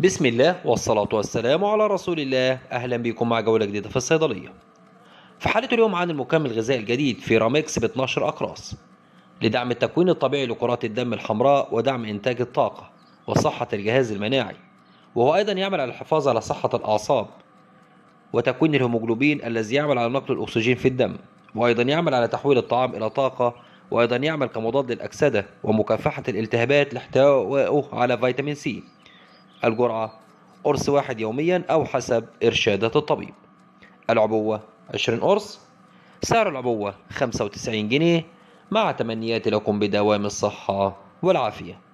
بسم الله والصلاة والسلام على رسول الله أهلا بكم مع جولة جديدة في الصيدلية في حلقة اليوم عن المكمل الغذائي الجديد في رامكس ب 12 أقراص لدعم التكوين الطبيعي لكرات الدم الحمراء ودعم إنتاج الطاقة وصحة الجهاز المناعي وهو أيضا يعمل على الحفاظ على صحة الأعصاب وتكوين الهيموجلوبين الذي يعمل على نقل الأكسجين في الدم وأيضا يعمل على تحويل الطعام إلى طاقة وأيضا يعمل كمضاد للأكسدة ومكافحة الالتهابات لاحتوائه على فيتامين سي الجرعة قرص واحد يوميا أو حسب إرشادات الطبيب العبوة 20 قرص سعر العبوة 95 جنيه مع تمنياتي لكم بدوام الصحة والعافية